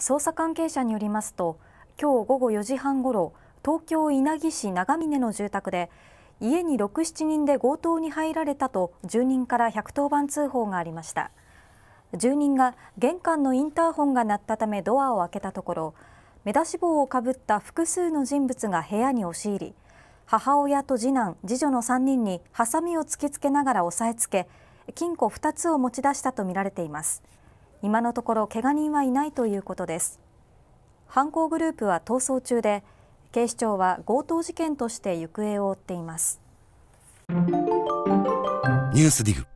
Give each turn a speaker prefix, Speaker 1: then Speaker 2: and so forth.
Speaker 1: 捜査関係者によりますと今日午後4時半ごろ東京稲城市長峰の住宅で家に6、7人で強盗に入られたと住人から110番通報がありました住人が玄関のインターホンが鳴ったためドアを開けたところ目出し帽をかぶった複数の人物が部屋に押し入り母親と次男、次女の3人にハサミを突きつけながら押さえつけ金庫2つを持ち出したとみられています。今のところけが人はいないということです犯行グループは逃走中で警視庁は強盗事件として行方を追っていますニ
Speaker 2: ュースディグ